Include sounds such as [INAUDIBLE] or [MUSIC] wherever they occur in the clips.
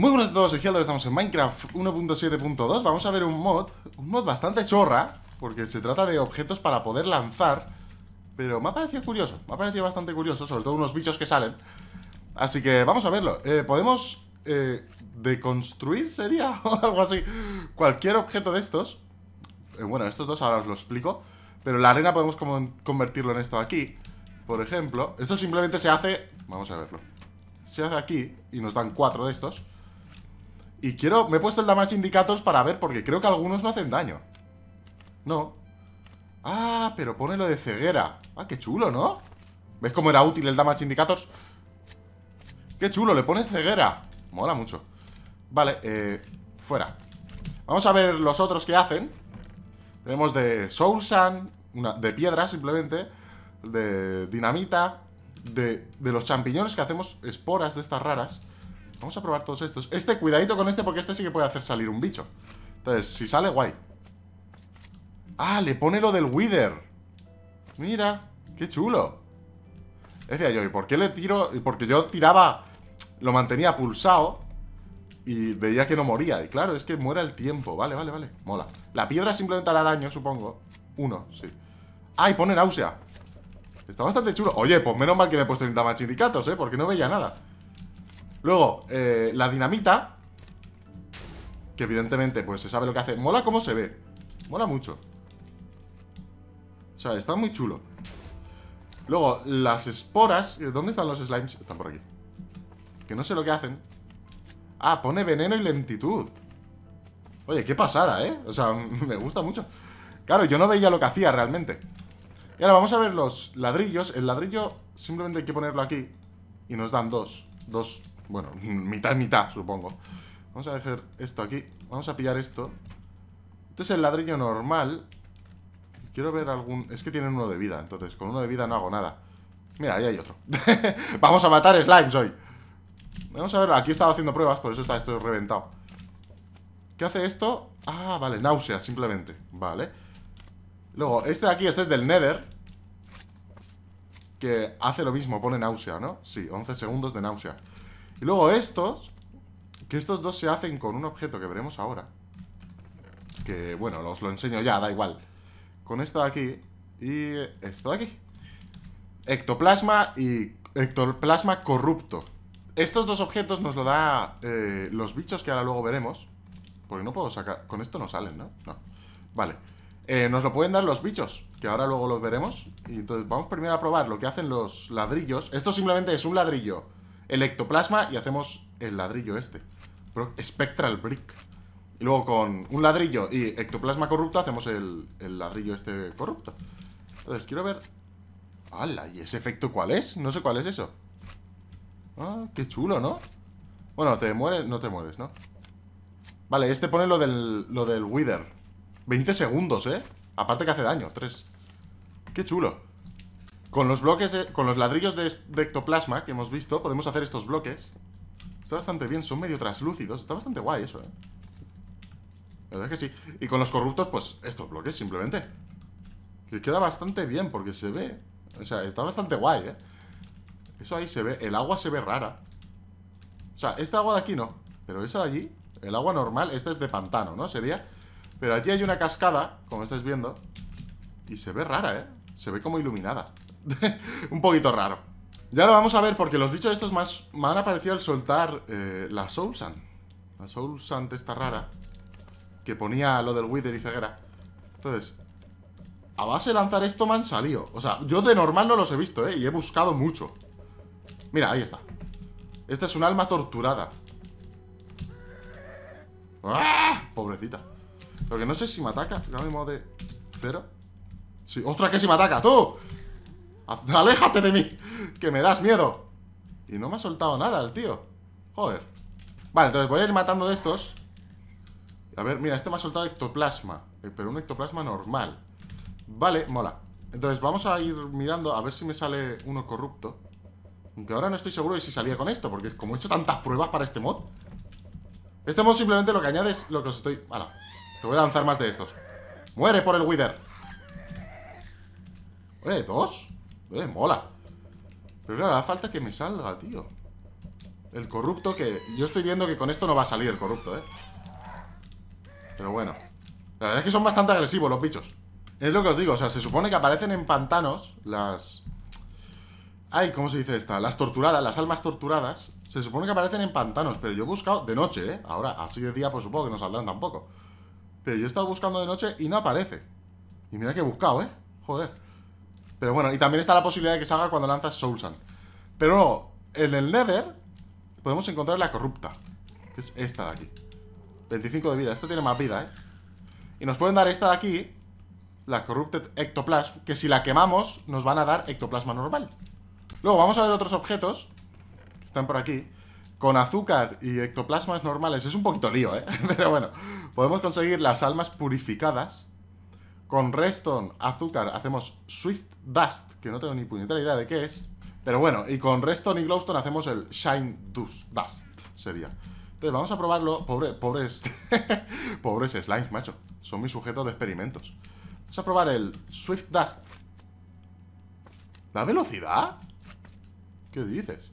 Muy buenas a todos, soy estamos en Minecraft 1.7.2 Vamos a ver un mod, un mod bastante chorra Porque se trata de objetos para poder lanzar Pero me ha parecido curioso, me ha parecido bastante curioso Sobre todo unos bichos que salen Así que vamos a verlo eh, Podemos eh, deconstruir, sería, [LAUGHS] o algo así Cualquier objeto de estos eh, Bueno, estos dos ahora os lo explico Pero la arena podemos como convertirlo en esto aquí Por ejemplo, esto simplemente se hace Vamos a verlo Se hace aquí y nos dan cuatro de estos y quiero... Me he puesto el damage indicators para ver porque creo que algunos no hacen daño. No. Ah, pero pone lo de ceguera. Ah, qué chulo, ¿no? ¿Ves cómo era útil el damage indicators? Qué chulo, le pones ceguera. Mola mucho. Vale, eh... Fuera. Vamos a ver los otros que hacen. Tenemos de Soul Sun, una, de piedra simplemente, de dinamita, de, de los champiñones que hacemos esporas de estas raras. Vamos a probar todos estos. Este, cuidadito con este porque este sí que puede hacer salir un bicho. Entonces, si sale, guay. Ah, le pone lo del Wither. Mira, qué chulo. Decía yo, ¿y por qué le tiro? Porque yo tiraba, lo mantenía pulsado y veía que no moría. Y claro, es que muera el tiempo. Vale, vale, vale. Mola. La piedra simplemente hará daño, supongo. Uno, sí. Ah, y pone náusea. Está bastante chulo. Oye, pues menos mal que me he puesto el Indicatos, ¿eh? Porque no veía nada. Luego, eh, la dinamita. Que evidentemente, pues se sabe lo que hace. Mola cómo se ve. Mola mucho. O sea, está muy chulo. Luego, las esporas. Eh, ¿Dónde están los slimes? Están por aquí. Que no sé lo que hacen. Ah, pone veneno y lentitud. Oye, qué pasada, ¿eh? O sea, [LAUGHS] me gusta mucho. Claro, yo no veía lo que hacía realmente. Y ahora vamos a ver los ladrillos. El ladrillo simplemente hay que ponerlo aquí. Y nos dan dos. Dos bueno, [LAUGHS] mitad, mitad, supongo. Vamos a dejar esto aquí. Vamos a pillar esto. Este es el ladrillo normal. Quiero ver algún... Es que tienen uno de vida, entonces con uno de vida no hago nada. Mira, ahí hay otro. [LAUGHS] Vamos a matar slimes hoy. Vamos a ver, aquí he estado haciendo pruebas, por eso está esto reventado. ¿Qué hace esto? Ah, vale, náusea, simplemente. Vale. Luego, este de aquí, este es del Nether. Que hace lo mismo, pone náusea, ¿no? Sí, 11 segundos de náusea. Y luego estos, que estos dos se hacen con un objeto que veremos ahora. Que, bueno, os lo enseño ya, da igual. Con esto de aquí y esto de aquí. Ectoplasma y ectoplasma corrupto. Estos dos objetos nos lo da eh, los bichos que ahora luego veremos. Porque no puedo sacar... Con esto no salen, ¿no? No. Vale. Eh, nos lo pueden dar los bichos, que ahora luego los veremos. Y entonces vamos primero a probar lo que hacen los ladrillos. Esto simplemente es un ladrillo el ectoplasma y hacemos el ladrillo este. Spectral Brick. Y luego con un ladrillo y ectoplasma corrupto hacemos el, ladrillo este corrupto. Entonces, quiero ver... ¡Hala! ¿Y ese efecto cuál es? No sé cuál es eso. Ah, qué chulo, ¿no? Bueno, te mueres, no te mueres, ¿no? Vale, este pone lo del, lo del Wither. 20 segundos, ¿eh? Aparte que hace daño, 3. Qué chulo. Con los bloques, con los ladrillos de, ectoplasma que hemos visto, podemos hacer estos bloques. Está bastante bien, son medio translúcidos. Está bastante guay eso, ¿eh? La verdad es que sí. Y con los corruptos, pues estos bloques simplemente. Que queda bastante bien porque se ve... O sea, está bastante guay, ¿eh? Eso ahí se ve. El agua se ve rara. O sea, esta agua de aquí no. Pero esa de allí, el agua normal, esta es de pantano, ¿no? Sería... Pero allí hay una cascada, como estáis viendo. Y se ve rara, ¿eh? Se ve como iluminada. [LAUGHS] un poquito raro. Ya lo vamos a ver porque los bichos estos más me han aparecido al soltar eh, la Soul Sand. La Soul Sand esta rara. Que ponía lo del Wither y ceguera. Entonces, a base de lanzar esto me han salido. O sea, yo de normal no los he visto, ¿eh? Y he buscado mucho. Mira, ahí está. Esta es un alma torturada. ¡Ah! Pobrecita. Lo que no sé si me ataca. Ahora mismo de cero. ¡Ostras, que si me ataca! ¡Tú! [LAUGHS] ¡Aléjate de mí! ¡Que me das miedo! Y no me ha soltado nada el tío. Joder. Vale, entonces voy a ir matando de estos. A ver, mira, este me ha soltado ectoplasma. Eh, pero un ectoplasma normal. Vale, mola. Entonces vamos a ir mirando a ver si me sale uno corrupto. Aunque ahora no estoy seguro de si salía con esto, porque como he hecho tantas pruebas para este mod... Este mod simplemente lo que añade es lo que os estoy... vale, te voy a lanzar más de estos. ¡Muere por el Wither! ¿dos? Eh, mola. Pero claro, hace falta que me salga, tío. El corrupto que... Yo estoy viendo que con esto no va a salir el corrupto, ¿eh? Pero bueno. La verdad es que son bastante agresivos los bichos. Es lo que os digo, o sea, se supone que aparecen en pantanos las... Ay, ¿cómo se dice esta? Las torturadas, las almas torturadas Se supone que aparecen en pantanos Pero yo he buscado de noche, ¿eh? Ahora, así de día, por pues supongo que no saldrán tampoco Pero yo he estado buscando de noche y no aparece Y mira que he buscado, ¿eh? Joder pero bueno, y también está la posibilidad de que salga cuando lanzas Soulsan. Pero luego, en el Nether podemos encontrar la corrupta, que es esta de aquí. 25 de vida, esta tiene más vida, ¿eh? Y nos pueden dar esta de aquí, la Corrupted Ectoplasm, que si la quemamos nos van a dar ectoplasma normal. Luego vamos a ver otros objetos, que están por aquí, con azúcar y ectoplasmas normales. Es un poquito lío, ¿eh? [LAUGHS] Pero bueno, podemos conseguir las almas purificadas, con Reston, azúcar, hacemos Swift Dust, que no tengo ni puñetera idea de qué es. Pero bueno, y con Reston y Glowstone hacemos el Shine Dust, sería. Entonces vamos a probarlo. Pobre, pobres. [LAUGHS] pobres slimes, macho. Son mis sujetos de experimentos. Vamos a probar el Swift Dust. ¿Da velocidad? ¿Qué dices?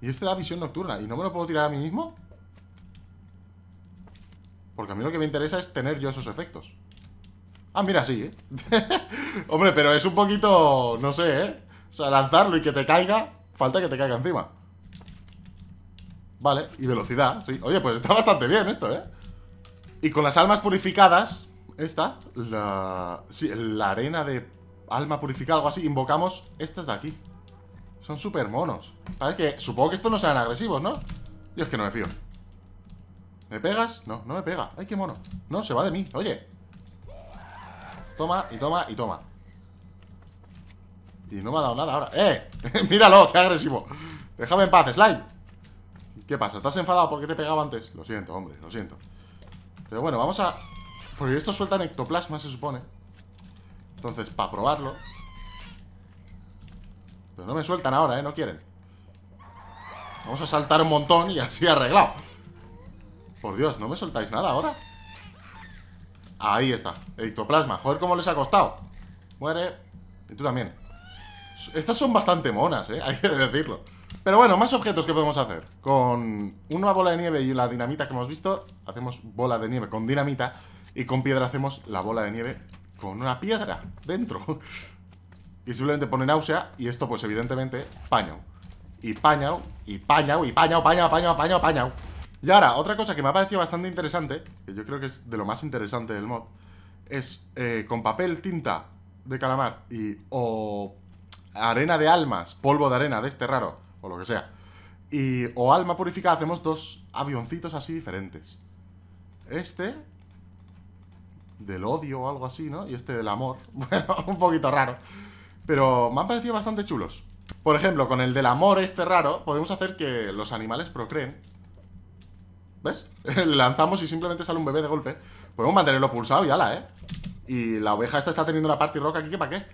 Y este da visión nocturna. ¿Y no me lo puedo tirar a mí mismo? Porque a mí lo que me interesa es tener yo esos efectos. Ah, mira, sí, ¿eh? [LAUGHS] Hombre, pero es un poquito... No sé, ¿eh? O sea, lanzarlo y que te caiga... Falta que te caiga encima. Vale, y velocidad, sí. Oye, pues está bastante bien esto, ¿eh? Y con las almas purificadas... Esta, la... Sí, la arena de alma purificada, algo así. Invocamos estas de aquí. Son súper monos. que Supongo que estos no sean agresivos, ¿no? Yo es que no me fío. ¿Me pegas? No, no me pega. ¡Ay, qué mono! No, se va de mí. Oye. Toma, y toma, y toma. Y no me ha dado nada ahora. ¡Eh! [LAUGHS] ¡Míralo! ¡Qué agresivo! Déjame en paz, Slime. ¿Qué pasa? ¿Estás enfadado porque te pegaba antes? Lo siento, hombre, lo siento. Pero bueno, vamos a... Porque estos sueltan ectoplasma, se supone. Entonces, para probarlo... Pero no me sueltan ahora, ¿eh? No quieren. Vamos a saltar un montón y así arreglado. Por Dios, ¿no me soltáis nada ahora? Ahí está, ectoplasma Joder, cómo les ha costado Muere, y tú también Estas son bastante monas, eh, [LAUGHS] hay que decirlo Pero bueno, más objetos que podemos hacer Con una bola de nieve y la dinamita que hemos visto Hacemos bola de nieve con dinamita Y con piedra hacemos la bola de nieve Con una piedra dentro [LAUGHS] Y simplemente pone náusea Y esto pues evidentemente, paño Y pañao, y pañao, y pañao, pañao, pañao, pañao, pañao y ahora, otra cosa que me ha parecido bastante interesante, que yo creo que es de lo más interesante del mod, es eh, con papel tinta de calamar y o arena de almas, polvo de arena de este raro, o lo que sea, y o alma purificada, hacemos dos avioncitos así diferentes. Este del odio o algo así, ¿no? Y este del amor. [LAUGHS] Bueno, un poquito raro. Pero me han parecido bastante chulos. Por ejemplo, con el del amor este raro, podemos hacer que los animales procreen ¿Ves? [LAUGHS] Le lanzamos y simplemente sale un bebé de golpe. Podemos mantenerlo pulsado y ala, ¿eh? Y la oveja esta está teniendo una party rock aquí, ¿qué para qué?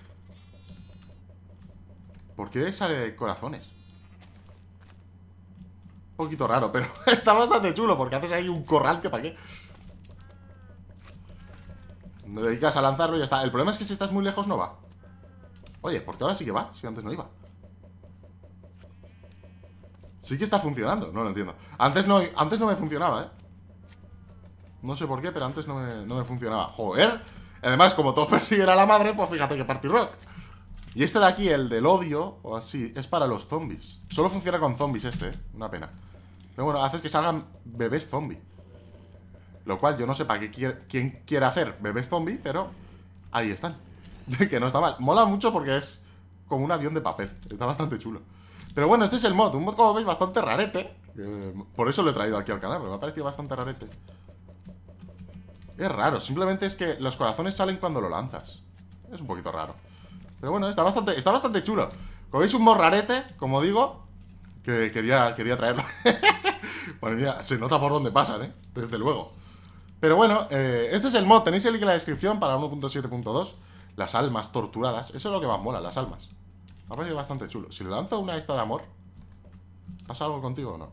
¿Por qué sale corazones? Un poquito raro, pero [LAUGHS] está bastante chulo porque haces ahí un corral que para qué. No dedicas a lanzarlo y ya está. El problema es que si estás muy lejos no va. Oye, porque ahora sí que va, si antes no iba. Sí que está funcionando, no lo entiendo. Antes no, antes no me funcionaba, ¿eh? No sé por qué, pero antes no me, funcionaba. ¡Joder! Además, como todo [LAUGHS] sigue a la madre, pues fíjate que party rock. Y este de aquí, el del odio, o así, es para los zombies. Solo funciona con zombies este, ¿eh? Una pena. Pero bueno, haces que salgan bebés zombie. Lo cual yo no sé para qué quién quiere hacer bebés zombie, pero ahí están. [LAUGHS] que no está mal. Mola mucho porque es como un avión de papel. Está bastante chulo. Pero bueno, este es el mod, un mod como veis bastante rarete. Eh, por eso lo he traído aquí al canal, me ha parecido bastante rarete. Es raro, simplemente es que los corazones salen cuando lo lanzas. Es un poquito raro. Pero bueno, está bastante, está bastante chulo. Como veis, un mod rarete, como digo, que quería, quería traerlo. bueno, [LAUGHS] mira, se nota por dónde pasan, ¿eh? Desde luego. Pero bueno, eh, este es el mod. Tenéis el link en la descripción para 1.7.2. Las almas torturadas. Eso es lo que más mola, las almas. Me ha parecido bastante chulo. Si le lanzo una esta de amor, ¿pasa algo contigo o no?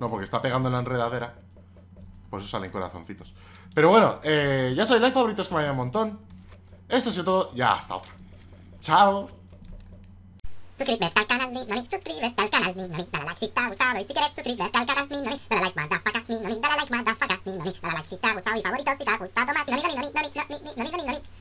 No, porque está pegando en la enredadera. Por eso salen corazoncitos. Pero bueno, eh, ya soy like, favoritos que me un montón. Esto ha sido todo. Ya, hasta otra. Chao. Suscríbete al canal, mi noni, suscríbete al canal, mi noni, dale like si te ha gustado y si quieres suscríbete al canal, mi noni, dale like, madafaca, mi noni, dale like, madafaca, mi noni, dale like si te ha gustado y favorito si te ha gustado más, mi noni, noni, noni, noni, noni, noni, noni, noni, noni.